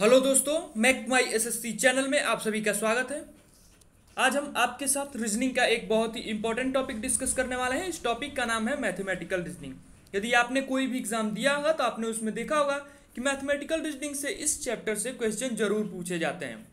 hello दोस्तों Mac माई SSC channel में आप सभी का स्वागत है आज हम आपके साथ रीजनिंग का एक बहुत ही इंपॉर्टेंट टॉपिक डिस्कस करने वाले हैं इस टॉपिक का नाम है मैथमेटिकल रीजनिंग यदि आपने कोई भी एग्जाम दिया होगा तो आपने उसमें देखा होगा कि मैथमेटिकल रीजनिंग से इस चैप्टर से क्वेश्चन जरूर पूछे जाते हैं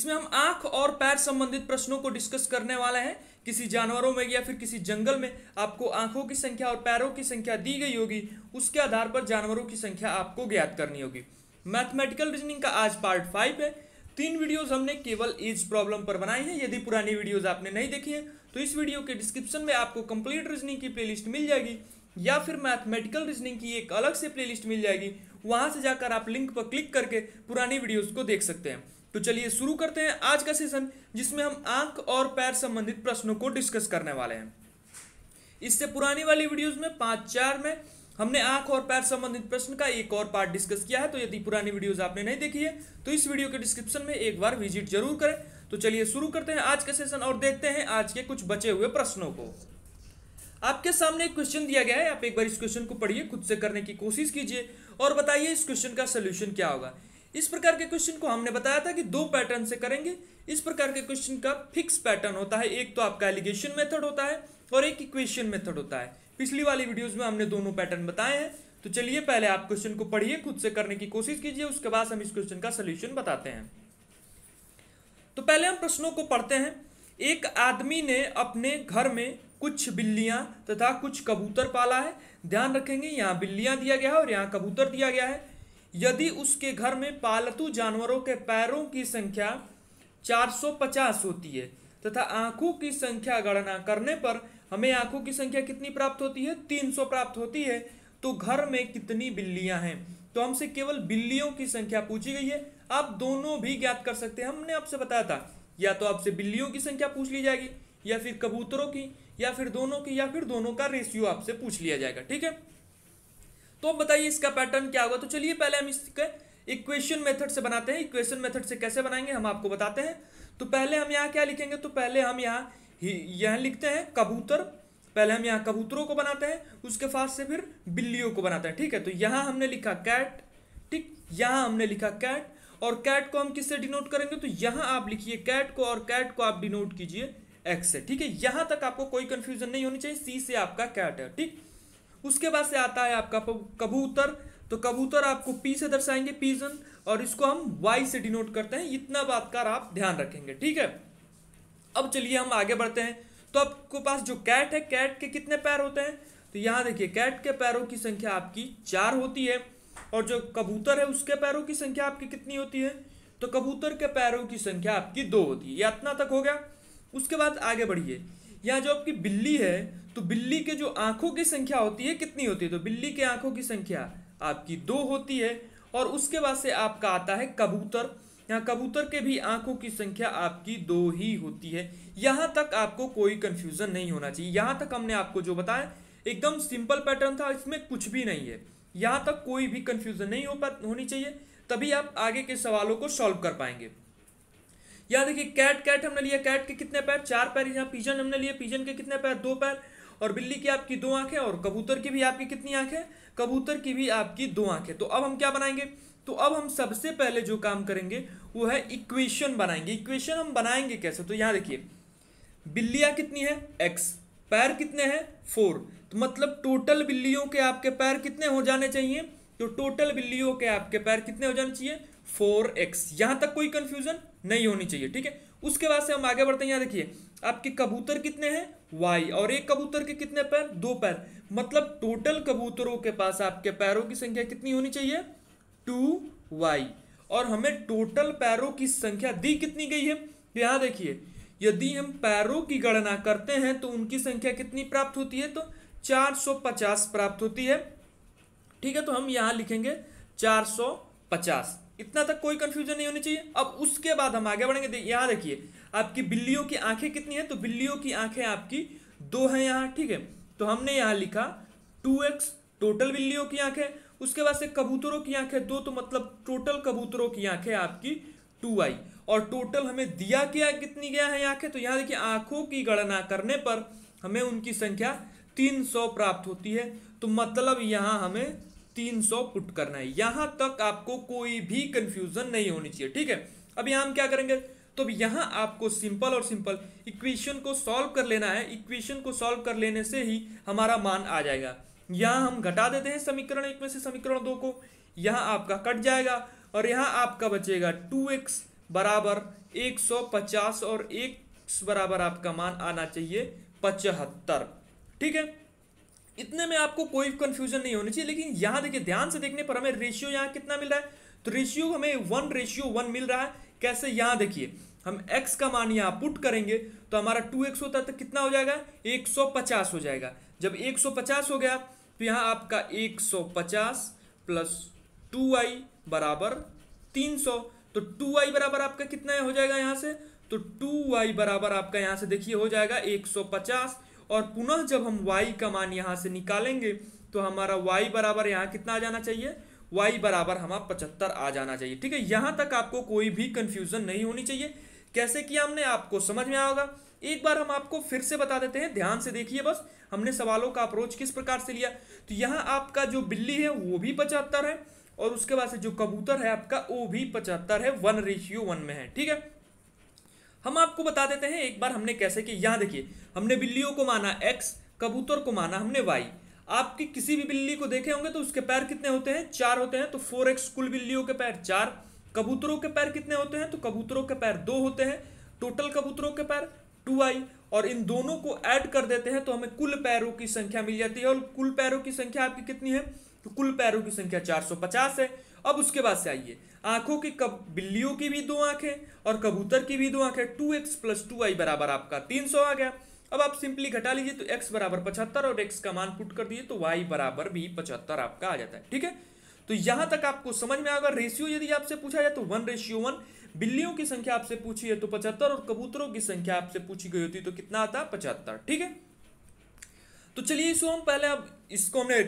इसमें हम आंख और पैर संबंधित प्रश्नों को डिस्कस करने वाले हैं किसी जानवरों में या फिर किसी जंगल में आपको आंखों की संख्या और पैरों की संख्या दी गई होगी उसके आधार पर जानवरों की संख्या आपको ज्ञात करनी होगी मैथमेटिकल रीजनिंग का आज पार्ट फाइव है तीन वीडियोस हमने केवल इस प्रॉब्लम पर बनाए हैं यदि पुरानी वीडियोस आपने नहीं देखी है तो इस वीडियो के डिस्क्रिप्शन में आपको कंप्लीट रीजनिंग की प्लेलिस्ट मिल जाएगी या फिर मैथमेटिकल रीजनिंग की एक अलग से प्लेलिस्ट मिल जाएगी वहां से जाकर आप लिंक पर क्लिक करके पुरानी वीडियोस को देख सकते हैं तो चलिए शुरू करते हैं आज का सेशन जिसमें हम आंख और पैर संबंधित प्रश्नों को डिस्कस करने वाले हैं इससे पुरानी वाली वीडियोस में पाँच चार में हमने आंख और पैर संबंधित प्रश्न का एक और पार्ट डिस्कस किया है तो यदि पुरानी वीडियोस आपने नहीं देखी है तो इस वीडियो के डिस्क्रिप्शन में एक बार विजिट जरूर करें तो चलिए शुरू करते हैं आज का सेशन और देखते हैं आज के कुछ बचे हुए प्रश्नों को आपके सामने एक क्वेश्चन दिया गया है आप एक बार इस क्वेश्चन को पढ़िए खुद से करने की कोशिश कीजिए और बताइए इस क्वेश्चन का सोल्यूशन क्या होगा इस प्रकार के क्वेश्चन को हमने बताया था कि दो पैटर्न से करेंगे इस प्रकार के क्वेश्चन का फिक्स पैटर्न होता है एक तो आपका एलिगेशन मेथड होता है और एक इक्वेशन मेथड होता है पिछली वाली वीडियोस में हमने दोनों पैटर्न बताए हैं तो चलिए पहले आप क्वेश्चन को पढ़िए खुद से करने की कोशिश कीजिए उसके बाद हम इस क्वेश्चन का सोल्यूशन बताते हैं तो पहले हम प्रश्नों को पढ़ते हैं एक आदमी ने अपने घर में कुछ बिल्लियां तथा कुछ कबूतर पाला है ध्यान रखेंगे यहाँ बिल्लियां दिया गया है और यहाँ कबूतर दिया गया है यदि उसके घर में पालतू जानवरों के पैरों की संख्या 450 होती है तथा आंखों की संख्या गणना करने पर हमें आंखों की संख्या कितनी प्राप्त होती है 300 प्राप्त होती है तो घर में कितनी बिल्लियां हैं तो हमसे केवल बिल्लियों की संख्या पूछी गई है आप दोनों भी ज्ञात कर सकते हैं हमने आपसे बताया था या तो आपसे बिल्लियों की संख्या पूछ ली जाएगी या फिर कबूतरों की या फिर दोनों की या फिर दोनों का रेशियो आपसे पूछ लिया जाएगा ठीक है तो बताइए इसका पैटर्न क्या होगा तो चलिए पहले हम इसके इक्वेशन मेथड से बनाते हैं इक्वेशन मेथड से कैसे बनाएंगे हम आपको बताते हैं तो पहले हम यहाँ क्या लिखेंगे तो पहले हम यहाँ यह लिखते हैं कबूतर पहले हम यहाँ कबूतरों को बनाते हैं उसके बाद से फिर बिल्लियों को बनाते हैं ठीक है तो यहाँ हमने लिखा कैट ठीक यहाँ हमने लिखा कैट और कैट को हम किससे डिनोट करेंगे तो यहाँ आप लिखिए कैट को और कैट को आप डिनोट कीजिए एक्स से ठीक है यहाँ तक आपको कोई कन्फ्यूजन नहीं होनी चाहिए सी से आपका कैट है ठीक उसके बाद से आता है आपका कबूतर तो कबूतर आपको पी से दर्शाएंगे पीजन और इसको हम वाई से डिनोट करते हैं इतना बात का आप ध्यान रखेंगे ठीक है अब चलिए हम आगे बढ़ते हैं तो आपको पास जो कैट है कैट के कितने पैर होते हैं तो यहाँ देखिए कैट के पैरों की संख्या आपकी चार होती है और जो कबूतर है उसके पैरों की संख्या आपकी कितनी होती है तो कबूतर के पैरों की संख्या आपकी दो होती है या इतना तक हो गया उसके बाद आगे बढ़िए यहाँ जो आपकी बिल्ली है तो बिल्ली के जो आंखों की संख्या होती है कितनी होती है तो बिल्ली के आंखों की संख्या आपकी दो होती है और उसके बाद से आपका आता है कबूतर यहाँ कबूतर के भी आंखों की संख्या आपकी दो ही होती है यहाँ तक आपको कोई कन्फ्यूज़न नहीं होना चाहिए यहाँ तक हमने आपको जो बताया एकदम सिंपल पैटर्न था इसमें कुछ भी नहीं है यहाँ तक कोई भी कन्फ्यूज़न नहीं हो पा होनी चाहिए तभी आप आगे के सवालों को सॉल्व कर पाएंगे यहाँ देखिए कैट कैट हमने लिया कैट के कितने पैर चार पैर यहाँ पिजन हमने लिए पीजन के कितने पैर दो पैर और बिल्ली की आपकी दो आंखें और कबूतर की भी आपकी कितनी आंखें कबूतर की भी आपकी दो आंखें तो अब हम क्या बनाएंगे तो अब हम सबसे पहले जो काम करेंगे वो है इक्वेशन बनाएंगे इक्वेशन हम बनाएंगे कैसे तो यहां देखिए बिल्लियां कितनी है एक्स पैर कितने हैं फोर तो मतलब टोटल बिल्लियों के आपके पैर कितने हो जाने चाहिए तो टोटल बिल्लियों के आपके पैर कितने हो जाने चाहिए फोर एक्स यहां तक कोई कंफ्यूजन नहीं होनी चाहिए ठीक है उसके बाद से हम आगे बढ़ते हैं यहां देखिए आपके कबूतर कितने हैं वाई और एक कबूतर के कितने पैर दो पैर मतलब टोटल कबूतरों के पास आपके पैरों की संख्या कितनी होनी चाहिए टू वाई और हमें टोटल पैरों की संख्या दी कितनी गई है यहां देखिए यदि हम पैरों की गणना करते हैं तो उनकी संख्या कितनी प्राप्त होती है तो 450 प्राप्त होती है ठीक है तो हम यहाँ लिखेंगे 450 इतना तक कोई कंफ्यूजन नहीं होनी चाहिए अब उसके बाद हम आगे बढ़ेंगे यहाँ देखिए आपकी बिल्लियों की आंखें कितनी है तो बिल्लियों की आंखें आपकी दो है यहाँ ठीक है तो हमने यहाँ लिखा टू एक्स टोटल बिल्लियों की आंखें उसके बाद से कबूतरों की आंखें दो तो मतलब टोटल कबूतरों की आंखें आपकी टू आई और टोटल हमें दिया क्या कितनी गया है आंखें तो यहाँ देखिए आंखों की गणना करने पर हमें उनकी संख्या तीन सौ प्राप्त होती है तो मतलब यहाँ हमें तीन सौ पुट करना है यहाँ तक आपको कोई भी कंफ्यूजन नहीं होनी चाहिए ठीक है अब यहाँ हम क्या करेंगे तो अब यहाँ आपको सिंपल और सिंपल इक्वेशन को सॉल्व कर लेना है इक्वेशन को सॉल्व कर लेने से ही हमारा मान आ जाएगा यहाँ हम घटा देते हैं समीकरण एक में से समीकरण दो को यहाँ आपका कट जाएगा और यहाँ आपका बचेगा टू एक्स बराबर एक सौ पचास और एक बराबर आपका मान आना चाहिए पचहत्तर ठीक है इतने में आपको कोई कंफ्यूजन नहीं होनी चाहिए लेकिन यहाँ देखिए ध्यान से देखने पर हमें रेशियो यहाँ कितना मिल रहा है तो रेशियो हमें वन रेशियो वन मिल रहा है कैसे यहाँ देखिए हम x का मान यहाँ पुट करेंगे तो हमारा 2x होता है तो कितना हो जाएगा 150 हो जाएगा जब 150 हो गया तो यहाँ आपका 150 प्लस टू आई बराबर सौ तो टू आई बराबर आपका कितना हो जाएगा यहाँ से तो टू आई बराबर आपका यहाँ से देखिए हो जाएगा 150 और पुनः जब हम y का मान यहाँ से निकालेंगे तो हमारा y बराबर यहाँ कितना आ जाना चाहिए y बराबर हमारा पचहत्तर आ जाना चाहिए ठीक है यहाँ तक आपको कोई भी कन्फ्यूज़न नहीं होनी चाहिए कैसे किया हमने आपको समझ में आएगा एक बार हम आपको फिर से बता देते हैं ध्यान से देखिए बस हमने सवालों का अप्रोच किस प्रकार से लिया तो यहाँ आपका जो बिल्ली है वो भी पचहत्तर है और उसके बाद से जो कबूतर है आपका वो भी पचहत्तर है वन रेशियो वन में है ठीक है हम आपको बता देते हैं एक बार हमने कैसे कि यहां देखिए हमने बिल्लियों को माना एक्स कबूतर को माना हमने वाई आपकी किसी भी बिल्ली को देखे होंगे तो उसके पैर कितने होते हैं चार होते हैं तो फोर एक्स कुल बिल्लियों के पैर चार कबूतरों के पैर कितने होते हैं तो कबूतरों के पैर दो होते हैं टोटल कबूतरों के पैर टू आई और इन दोनों को ऐड कर देते हैं तो हमें कुल पैरों की संख्या मिल जाती है और कुल पैरों की संख्या आपकी कितनी है तो कुल पैरों की संख्या 450 है अब उसके बाद से आइए आंखों की कब बिल्लियों की भी दो आंखें और कबूतर की भी दो आंखें two x plus two i बराबर आपका तीन सौ आ गया अब आप सिंपली घटा लीजिए तो एक्स बराबर पचहत्तर और एक्स का मान पुट कर दीजिए तो वाई बराबर भी पचहत्तर आपका आ जाता है ठीक है तो यहां तक आपको समझ में आएगा रेशियो यदि आपसे पूछा जाए तो वन रेशियो वन बिल्लियों की संख्या आपसे पूछी है तो पचहत्तर और कबूतरों की संख्या आपसे पूछी गई होती तो कितना आता पचहत्तर ठीक है तो चलिए इसको हम पहले अब इसको हमने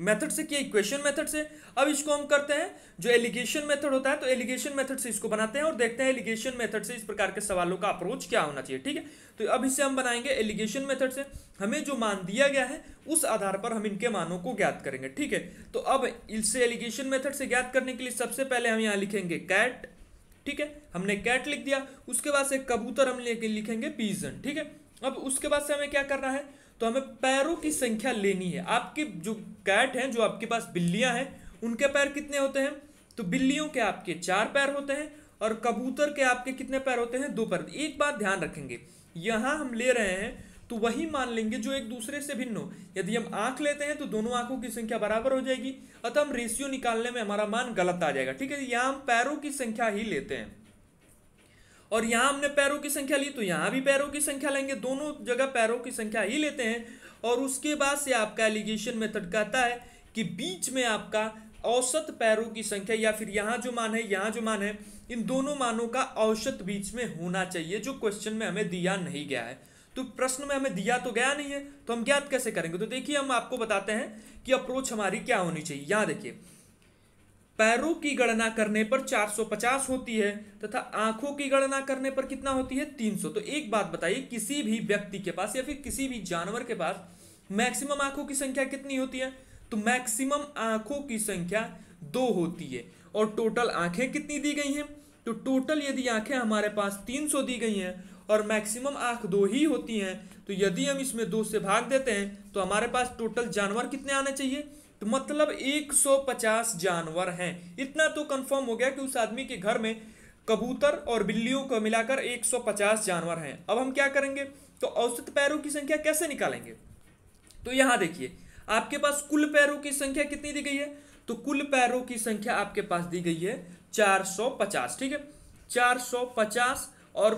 मेथड से किया इक्वेशन मेथड से अब इसको हम करते हैं जो एलिगेशन मेथड होता है तो एलिगेशन मेथड से इसको बनाते हैं और देखते हैं एलिगेशन मेथड से इस प्रकार के सवालों का अप्रोच क्या होना चाहिए ठीक है तो अब इसे हम बनाएंगे एलिगेशन मेथड से हमें जो मान दिया गया है उस आधार पर हम इनके मानों को ज्ञात करेंगे ठीक है तो अब इससे एलिगेशन मेथड से ज्ञात करने के लिए सबसे पहले हम यहाँ लिखेंगे कैट ठीक है हमने कैट लिख दिया उसके बाद से कबूतर हम लिखेंगे पीजन ठीक है अब उसके बाद से हमें क्या करना है तो हमें पैरों की संख्या लेनी है आपके जो कैट हैं जो आपके पास बिल्लियां हैं उनके पैर कितने होते हैं तो बिल्लियों के आपके चार पैर होते हैं और कबूतर के आपके कितने पैर होते हैं दो पैर एक बात ध्यान रखेंगे यहाँ हम ले रहे हैं तो वही मान लेंगे जो एक दूसरे से भिन्न हो यदि हम आंख लेते हैं तो दोनों आंखों की संख्या बराबर हो जाएगी अतः हम रेशियो निकालने में हमारा मान गलत आ जाएगा ठीक है यहाँ हम पैरों की संख्या ही लेते हैं और यहाँ हमने पैरों की संख्या ली तो यहाँ भी पैरों की संख्या लेंगे दोनों जगह पैरों की संख्या ही लेते हैं और उसके बाद से आपका एलिगेशन मेथड कहता है कि बीच में आपका औसत पैरों की संख्या या फिर यहाँ जो मान है यहाँ जो मान है इन दोनों मानों का औसत बीच में होना चाहिए जो क्वेश्चन में हमें दिया नहीं गया है तो प्रश्न में हमें दिया तो गया नहीं है तो हम ज्ञात कैसे करेंगे तो देखिए हम आपको बताते हैं कि अप्रोच हमारी क्या होनी चाहिए यहाँ देखिए पैरों की गणना करने पर 450 होती है तथा आंखों की गणना करने पर कितना होती है 300 तो एक बात बताइए किसी भी व्यक्ति के पास या फिर किसी भी जानवर के पास मैक्सिमम आंखों की संख्या कितनी होती है तो मैक्सिमम आंखों की संख्या दो होती है और टोटल आंखें कितनी दी गई हैं तो टोटल यदि आंखें हमारे पास 300 दी गई हैं और मैक्सिमम आंख दो ही होती हैं तो यदि हम इसमें दो से भाग देते हैं तो हमारे पास टोटल जानवर कितने आने चाहिए तो मतलब 150 जानवर हैं इतना तो कंफर्म हो गया कि उस आदमी के घर में कबूतर और बिल्लियों को मिलाकर 150 जानवर हैं अब हम क्या करेंगे तो औसत पैरों की संख्या कैसे निकालेंगे तो यहां देखिए आपके पास कुल पैरों की संख्या कितनी दी गई है तो कुल पैरों की संख्या आपके पास दी गई है 450 ठीक है 450 और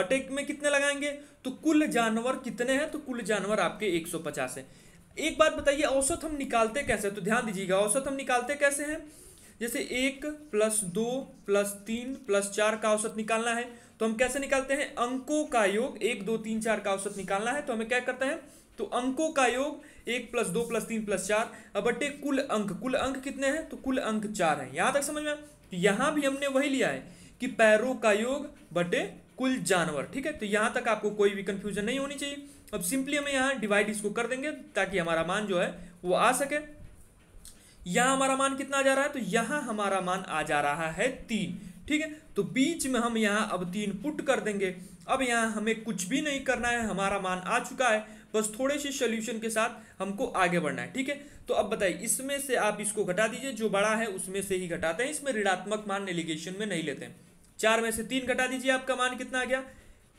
बटे में कितने लगाएंगे तो कुल जानवर कितने हैं तो कुल जानवर आपके 150 हैं एक बात बताइए औसत हम निकालते कैसे तो ध्यान दीजिएगा औसत हम निकालते कैसे हैं जैसे एक प्लस दो प्लस तीन प्लस चार का औसत निकालना है तो हम कैसे निकालते हैं अंकों का योग एक दो तीन चार का औसत निकालना है तो हमें क्या करते हैं तो अंकों का योग एक प्लस दो प्लस तीन प्लस चार अब बटे कुल अंक कुल अंक कितने हैं तो कुल अंक चार हैं यहाँ तक समझ में तो यहाँ भी हमने वही लिया है कि पैरों का योग बटे कुल जानवर ठीक है तो यहाँ तक आपको कोई भी कंफ्यूजन नहीं होनी चाहिए अब सिंपली हमें यहाँ डिवाइड इसको कर देंगे ताकि हमारा मान जो है वो आ सके यहाँ हमारा मान कितना आ जा रहा है तो यहाँ हमारा मान आ जा रहा है तीन ठीक है तो बीच में हम यहाँ अब तीन पुट कर देंगे अब यहाँ हमें कुछ भी नहीं करना है हमारा मान आ चुका है बस थोड़े से सोल्यूशन के साथ हमको आगे बढ़ना है ठीक है तो अब बताइए इसमें से आप इसको घटा दीजिए जो बड़ा है उसमें से ही घटाते हैं इसमें ऋणात्मक मान एलिगेशन में नहीं लेते हैं चार में से तीन घटा दीजिए आपका मान कितना आ गया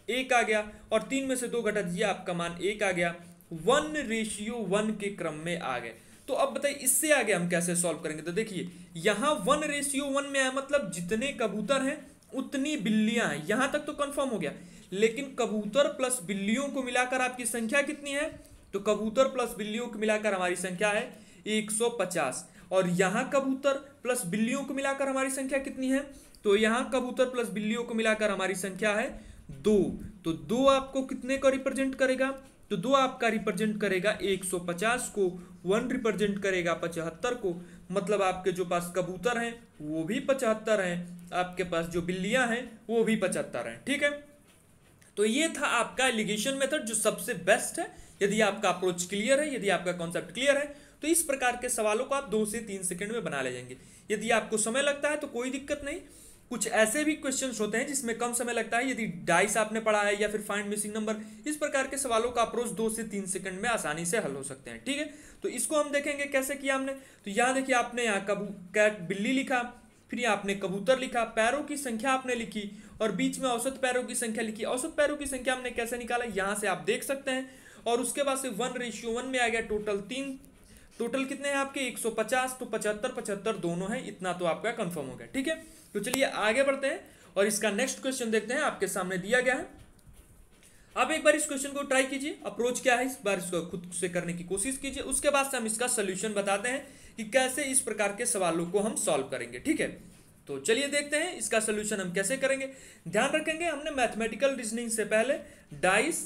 एक आ गया और तीन में से दो घटा दीजिए आपका मान एक आ गया वन रेशियो वन के क्रम में आ गए तो अब बताइए इससे आगे हम कैसे सॉल्व करेंगे तो देखिए यहां वन रेशियो वन में आया मतलब जितने कबूतर हैं उतनी बिल्लियां हैं यहां तक तो कंफर्म हो गया लेकिन कबूतर प्लस बिल्लियों को मिलाकर आपकी संख्या कितनी है तो कबूतर प्लस बिल्लियों को मिलाकर हमारी संख्या है 150 और यहां कबूतर प्लस बिल्लियों को मिलाकर हमारी संख्या कितनी है तो यहां कबूतर प्लस बिल्लियों को मिलाकर हमारी संख्या है दो तो दो आपको कितने का रिप्रेजेंट करेगा तो दो आपका रिप्रेजेंट करेगा 150 को वन रिप्रेजेंट करेगा पचहत्तर को मतलब आपके जो पास कबूतर हैं वो भी पचहत्तर हैं आपके पास जो बिल्लियां हैं वो भी पचहत्तर हैं ठीक है तो ये था आपका एलिगेशन मेथड जो सबसे बेस्ट है यदि आपका अप्रोच क्लियर है यदि आपका कॉन्सेप्ट क्लियर है तो इस प्रकार के सवालों को आप दो से तीन सेकेंड में बना ले जाएंगे यदि आपको समय लगता है तो कोई दिक्कत नहीं कुछ ऐसे भी क्वेश्चन होते हैं जिसमें कम समय लगता है यदि डाइस आपने पढ़ा है या फिर फाइंड मिसिंग नंबर इस प्रकार के सवालों का अप्रोच दो से तीन सेकंड में आसानी से हल हो सकते हैं ठीक है तो इसको हम देखेंगे कैसे किया हमने तो यहाँ देखिए आपने यहाँ कबू कैट बिल्ली लिखा फिर यहाँ आपने कबूतर लिखा पैरों की संख्या आपने लिखी और बीच में औसत पैरों की संख्या लिखी औसत पैरों की संख्या हमने कैसे निकाला यहाँ से आप देख सकते हैं और उसके बाद से वन रेशियो वन में आ गया टोटल तीन टोटल कितने हैं आपके 150 तो 75 75 दोनों हैं इतना तो आपका कंफर्म हो गया ठीक है तो चलिए आगे बढ़ते हैं और इसका नेक्स्ट क्वेश्चन देखते हैं आपके सामने दिया गया है आप एक बार इस क्वेश्चन को ट्राई कीजिए अप्रोच क्या है इस बार इसको खुद से करने की कोशिश कीजिए उसके बाद से हम इसका सोल्यूशन बताते हैं कि कैसे इस प्रकार के सवालों को हम सॉल्व करेंगे ठीक है तो चलिए देखते हैं इसका सोल्यूशन हम कैसे करेंगे ध्यान रखेंगे हमने मैथमेटिकल रीजनिंग से पहले dice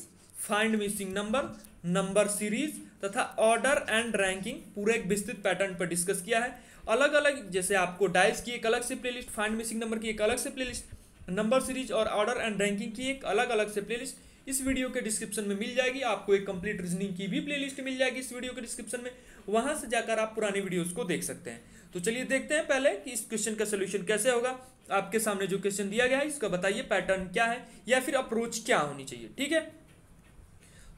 find missing number number series तथा ऑर्डर एंड रैंकिंग पूरे एक विस्तृत पैटर्न पर डिस्कस किया है अलग अलग जैसे आपको डाइस की एक अलग से लिस्ट फाइंड मिसिंग नंबर की एक अलग से लिस्ट नंबर सीरीज और ऑर्डर एंड रैंकिंग की एक अलग अलग से लिस्ट इस वीडियो के डिस्क्रिप्शन में मिल जाएगी आपको एक कंप्लीट रीजनिंग की भी प्लेलिस्ट मिल जाएगी इस वीडियो के डिस्क्रिप्शन में वहां से जाकर आप पुराने वीडियोस को देख सकते हैं तो चलिए देखते हैं पहले कि इस क्वेश्चन का सोल्यूशन कैसे होगा आपके सामने जो क्वेश्चन दिया गया है इसका बताइए पैटर्न क्या है या फिर अप्रोच क्या होनी चाहिए ठीक है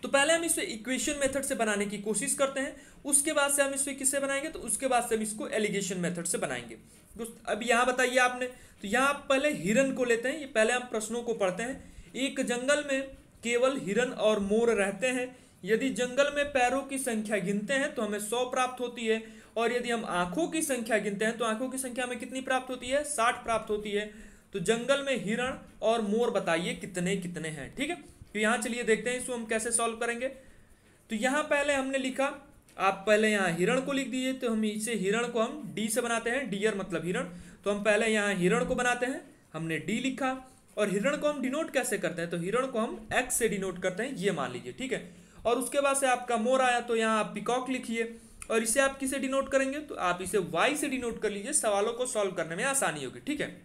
तो पहले हम इसे इक्वेशन मेथड से बनाने की कोशिश करते हैं उसके बाद से हम इसे किससे बनाएंगे तो उसके बाद से हम इसको एलिगेशन मेथड से बनाएंगे दोस्त अब यहाँ बताइए आपने तो यहाँ आप पहले हिरन को लेते हैं ये पहले हम प्रश्नों को पढ़ते हैं एक जंगल में केवल हिरन और मोर रहते हैं यदि जंगल में पैरों की संख्या गिनते हैं तो हमें सौ प्राप्त होती है और यदि हम आंखों की संख्या गिनते हैं तो आंखों की संख्या हमें कितनी प्राप्त होती है साठ प्राप्त होती है तो जंगल में हिरण और मोर बताइए कितने कितने हैं ठीक है तो यहां चलिए देखते हैं इसको हम कैसे सॉल्व करेंगे तो यहां पहले हमने लिखा आप पहले यहां हिरण को लिख दीजिए तो हम इसे हिरण को हम डी से बनाते हैं डियर मतलब हिरण तो हम पहले यहां हिरण को बनाते हैं हमने डी लिखा और हिरण को हम डिनोट कैसे करते हैं तो हिरण को हम एक्स से डिनोट करते हैं ये मान लीजिए ठीक है और उसके बाद से आपका मोर आया तो यहाँ आप पिकॉक लिखिए और इसे आप किसे डिनोट करेंगे तो आप इसे वाई से डिनोट कर लीजिए सवालों को सॉल्व करने में आसानी होगी ठीक है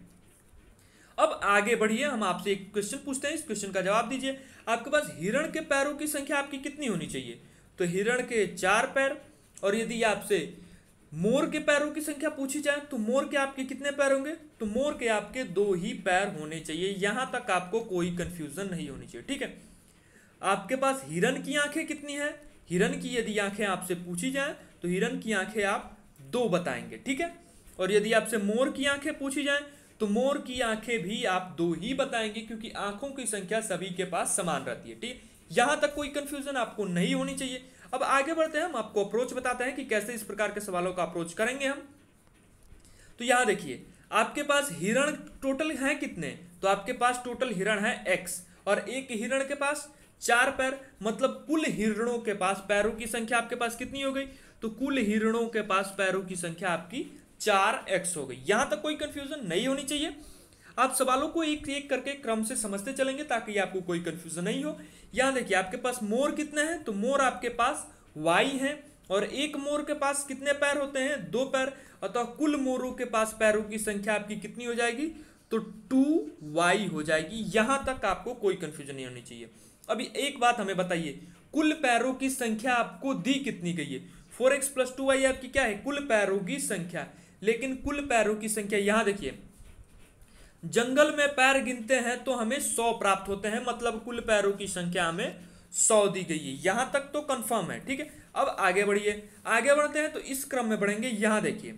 अब आगे बढ़िए हम आपसे एक क्वेश्चन पूछते हैं इस क्वेश्चन का जवाब दीजिए आपके पास हिरण के पैरों की संख्या आपकी कितनी होनी चाहिए तो हिरण के चार पैर और यदि आपसे मोर के पैरों की संख्या पूछी जाए तो मोर के आपके कितने पैर होंगे तो मोर के आपके दो ही पैर होने चाहिए यहां तक आपको कोई कंफ्यूजन नहीं होनी चाहिए ठीक है आपके पास हिरण की आंखें कितनी है हिरण की यदि आंखें आपसे पूछी जाए तो हिरण की आंखें आप दो बताएंगे ठीक है और यदि आपसे मोर की आंखें पूछी जाए तो मोर की आंखें भी आप दो ही बताएंगे क्योंकि आंखों की संख्या सभी के पास समान रहती है ठीक यहां तक कोई कंफ्यूजन आपको नहीं होनी चाहिए अब आगे बढ़ते हैं हम आपको अप्रोच बताते हैं कि कैसे इस प्रकार के सवालों का अप्रोच करेंगे हम तो यहां देखिए आपके पास हिरण टोटल हैं कितने तो आपके पास टोटल हिरण है एक्स और एक हिरण के पास चार पैर मतलब कुल हिरणों के पास पैरों की संख्या आपके पास कितनी हो गई तो कुल हिरणों के पास पैरों की संख्या आपकी चार एक्स हो गई यहां तक कोई कंफ्यूजन नहीं होनी चाहिए आप सवालों को एक एक करके क्रम से समझते चलेंगे ताकि आपको कोई कंफ्यूजन नहीं हो यहां देखिए आपके पास मोर कितने हैं तो मोर आपके पास वाई है और एक मोर के पास कितने पैर होते हैं दो पैर अतः कुल मोरों के पास पैरों की संख्या आपकी कितनी हो जाएगी तो टू वाई हो जाएगी यहां तक आपको कोई कंफ्यूजन नहीं होनी चाहिए अभी एक बात हमें बताइए कुल पैरों की संख्या आपको दी कितनी गई है four x plus two y आपकी क्या है कुल पैरों की संख्या है लेकिन कुल पैरों की संख्या यहां देखिए जंगल में पैर गिनते हैं तो हमें सौ प्राप्त होते हैं मतलब कुल पैरों की संख्या हमें सौ दी गई है यहां तक तो कंफर्म है ठीक है अब आगे बढ़िए आगे बढ़ते हैं तो इस क्रम में बढ़ेंगे यहां देखिए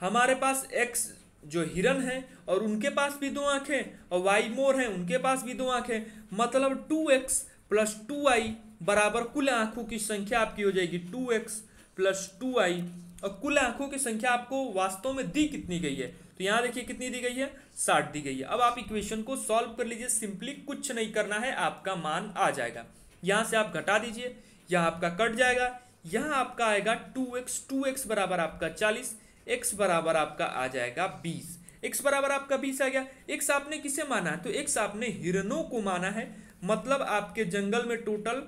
हमारे पास एक्स जो हिरन है और उनके पास भी दो आंखें और वाई मोर है उनके पास भी दो आंखें मतलब two x plus two i बराबर कुल आंखों की संख्या आपकी हो जाएगी two x plus two i और कुल आंखों की संख्या आपको वास्तव में दी कितनी गई है तो यहाँ देखिए कितनी दी गई है साठ दी गई है अब आप इक्वेशन को सॉल्व कर लीजिए सिंपली कुछ नहीं करना है आपका मान आ जाएगा यहां से आप घटा दीजिए यह आपका कट जाएगा यहां आपका आएगा टू एक्स टू एक्स बराबर आपका चालीस एक्स बराबर आपका आ जाएगा बीस एक्स बराबर आपका बीस आ गया एक्स आपने किसे माना है तो एक्स आपने हिरनों को माना है मतलब आपके जंगल में टोटल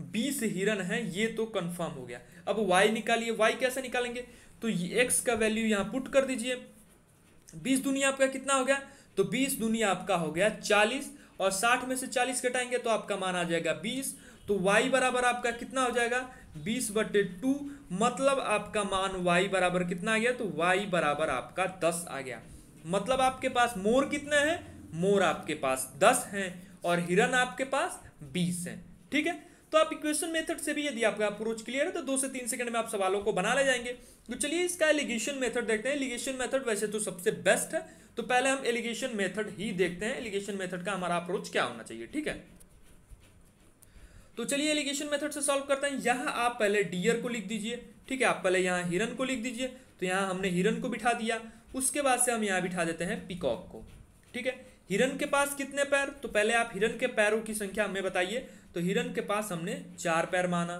बीस हिरन है ये तो कंफर्म हो गया अब वाई निकालिए वाई कैसे निकालेंगे तो एक्स का वैल्यू यहाँ पुट कर दीजिए बीस दुनिया आपका कितना हो गया तो बीस दुनिया आपका हो गया चालीस और साठ में से चालीस घटाएंगे तो आपका मान आ जाएगा बीस तो वाई बराबर आपका कितना हो जाएगा बीस बटे टू मतलब आपका मान वाई बराबर कितना आ गया तो वाई बराबर आपका दस आ गया मतलब आपके पास मोर कितने हैं मोर आपके पास दस हैं और हिरन आपके पास बीस हैं ठीक है तो आप इक्वेशन मेथड से भी यदि आपका अप्रोच क्लियर है तो दो से तीन सेकंड में आप सवालों को बना ले जाएंगे तो चलिए इसका एलिगेशन मेथड देखते हैं एलिगेशन मेथड वैसे तो सबसे बेस्ट है तो पहले हम एलिगेशन मेथड ही देखते हैं एलिगेशन मेथड का हमारा अप्रोच क्या होना चाहिए ठीक है तो चलिए एलिगेशन मेथड से सॉल्व करते हैं यहां आप पहले डियर को लिख दीजिए ठीक है आप पहले यहाँ हिरन को लिख दीजिए तो यहाँ हमने हिरन को बिठा दिया उसके बाद से हम यहाँ बिठा देते हैं पिकॉक को ठीक है हिरन के पास कितने पैर तो पहले आप हिरन के पैरों की संख्या हमें बताइए तो हिरन के पास हमने चार पैर माना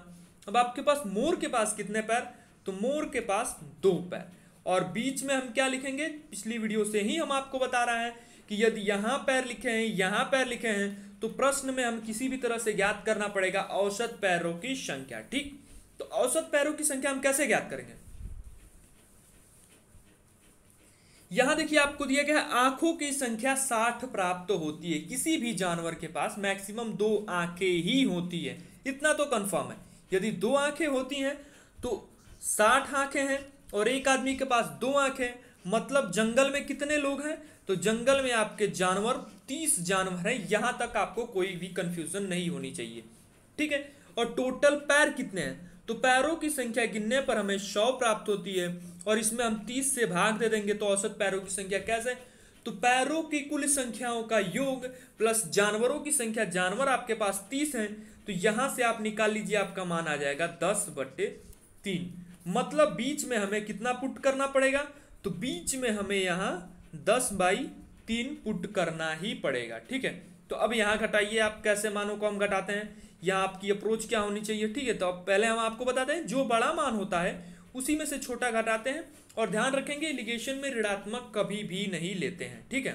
अब आपके पास मोर के पास कितने पैर तो मोर के पास दो पैर और बीच में हम क्या लिखेंगे पिछली वीडियो से ही हम आपको बता रहे हैं कि यदि यहां पैर लिखे हैं यहां पैर लिखे हैं तो प्रश्न में हम किसी भी तरह से ज्ञात करना पड़ेगा औसत पैरों की संख्या ठीक तो औसत पैरों की संख्या हम कैसे ज्ञात करेंगे यहां देखिए आपको दिया गया है आंखों की संख्या साठ प्राप्त होती है किसी भी जानवर के पास मैक्सिमम दो आंखें ही होती है इतना तो कंफर्म है यदि दो आंखें होती हैं तो साठ आंखें हैं और एक आदमी के पास दो आंखें मतलब जंगल में कितने लोग हैं तो जंगल में आपके जानवर तीस जानवर हैं यहां तक आपको कोई भी कंफ्यूजन नहीं होनी चाहिए ठीक है और टोटल पैर कितने हैं तो पैरों की संख्या गिनने पर हमें सौ प्राप्त होती है और इसमें हम तीस से भाग दे देंगे तो औसत पैरों की संख्या कैसे तो पैरों की कुल संख्याओं का योग प्लस जानवरों की संख्या जानवर आपके पास तीस हैं तो यहां से आप निकाल लीजिए आपका मान आ जाएगा दस बट्टे तीन मतलब बीच में हमें कितना पुट करना पड़ेगा तो बीच में हमें यहां दस बाई तीन पुट करना ही पड़ेगा ठीक है तो अब यहां घटाइए आप कैसे मानों को हम घटाते हैं या आपकी अप्रोच क्या होनी चाहिए ठीक है तो अब पहले हम आपको बताते हैं जो बड़ा मान होता है उसी में से छोटा घटाते हैं और ध्यान रखेंगे इलिगेशन में ऋणात्मक कभी भी नहीं लेते हैं ठीक है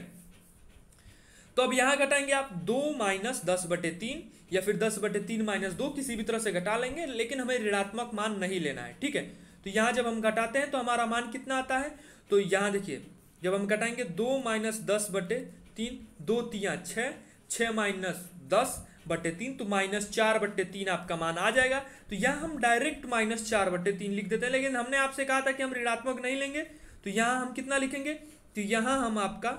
तो अब यहां घटाएंगे आप दो माइनस दस बटे तीन या फिर दस बटे तीन माइनस दो किसी भी तरह से घटा लेंगे लेकिन हमें ऋणात्मक मान नहीं लेना है ठीक है तो यहां जब हम घटाते हैं तो हमारा मान कितना आता है तो यहां देखिए जब हम घटाएंगे दो माइनस दस बटे तीन दो तिया छः माइनस दस बटे तीन तो माइनस चार बट्टे तीन आपका मान आ जाएगा तो यहाँ हम डायरेक्ट माइनस चार बट्टे तीन लिख देते हैं लेकिन हमने आपसे कहा था कि हम ऋणात्मक नहीं लेंगे तो यहाँ हम कितना लिखेंगे तो यहाँ हम आपका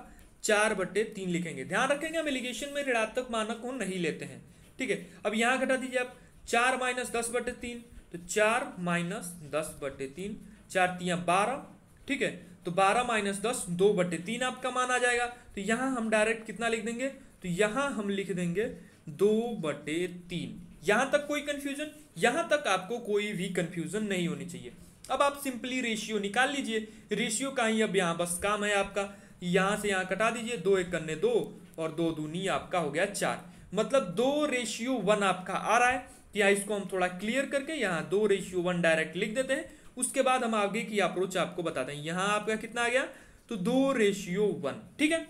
चार बट्टे तीन लिखेंगे ध्यान रखेंगे हम एलिगेशन में ऋणात्मक मानक को नहीं लेते हैं ठीक है अब यहाँ घटा दीजिए आप चार माइनस दस बटे तीन तो चार माइनस दस बटे तीन चार तिया बारह ठीक है तो बारह माइनस दस दो बटे तीन आपका मान आ जाएगा तो यहाँ हम डायरेक्ट कितना लिख देंगे तो यहाँ हम लिख देंगे दो बटे तीन यहां तक कोई कंफ्यूजन यहां तक आपको कोई भी कंफ्यूजन नहीं होनी चाहिए अब आप सिंपली रेशियो निकाल लीजिए रेशियो का ही अब यहां बस काम है आपका यहां से यहां कटा दीजिए दो एक कन्ने दो और दो दूनी आपका हो गया चार मतलब दो रेशियो वन आपका आ रहा है या हाँ, इसको हम थोड़ा क्लियर करके यहां दो रेशियो वन डायरेक्ट लिख देते हैं उसके बाद हम आगे की अप्रोच आपको बताते हैं यहां आपका कितना आ गया तो दो रेशियो वन ठीक है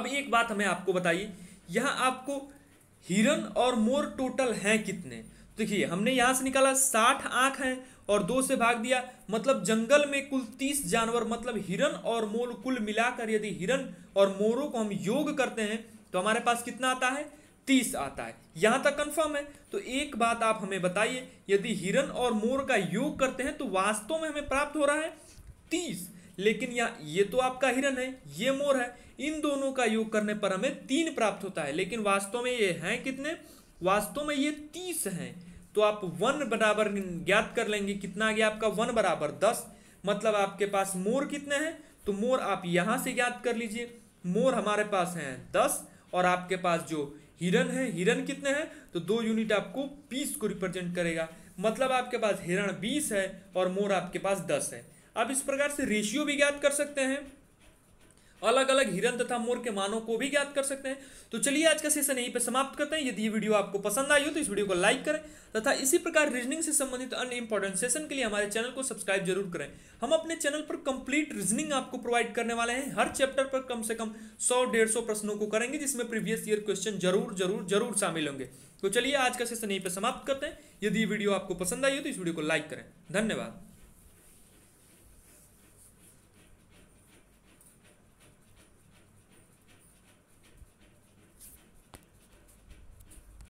अब एक बात हमें आपको बताइए यहां आपको हिरन और मोर टोटल हैं कितने देखिए हमने यहाँ से निकाला साठ आँख हैं और दो से भाग दिया मतलब जंगल में कुल तीस जानवर मतलब हिरन और मोर कुल मिलाकर यदि हिरन और मोरों को हम योग करते हैं तो हमारे पास कितना आता है तीस आता है यहाँ तक कंफर्म है तो एक बात आप हमें बताइए यदि हिरन और मोर का योग करते हैं तो वास्तव में हमें प्राप्त हो रहा है तीस लेकिन यहाँ ये तो आपका हिरन है ये मोर है इन दोनों का योग करने पर हमें तीन प्राप्त होता है लेकिन वास्तव में ये हैं कितने वास्तव में ये तीस हैं तो आप वन बराबर ज्ञात कर लेंगे कितना आ गया आपका वन बराबर दस मतलब आपके पास मोर कितने हैं तो मोर आप यहाँ से ज्ञात कर लीजिए मोर हमारे पास हैं दस और आपके पास जो हिरन है हिरन कितने हैं तो दो यूनिट आपको बीस को रिप्रेजेंट करेगा मतलब आपके पास हिरण बीस है और मोर आपके पास दस है आप इस प्रकार से रेशियो भी ज्ञात कर सकते हैं अलग अलग हिरन तथा मोर के मानों को भी ज्ञात कर सकते हैं तो चलिए आज का सेशन यहीं पर समाप्त करते हैं यदि ये वीडियो आपको पसंद आई हो तो इस वीडियो को लाइक करें तथा इसी प्रकार रीजनिंग से संबंधित अन्य इंपॉर्टेंट सेशन के लिए हमारे चैनल को सब्सक्राइब जरूर करें हम अपने चैनल पर कंप्लीट रीजनिंग आपको प्रोवाइड करने वाले हैं हर चैप्टर पर कम से कम सौ डेढ़ सौ प्रश्नों को करेंगे जिसमें प्रीवियस ईयर क्वेश्चन जरूर जरूर जरूर शामिल होंगे तो चलिए आज का सेशन यहीं पर समाप्त करते हैं यदि ये वीडियो आपको पसंद आई हो तो इस वीडियो को लाइक करें धन्यवाद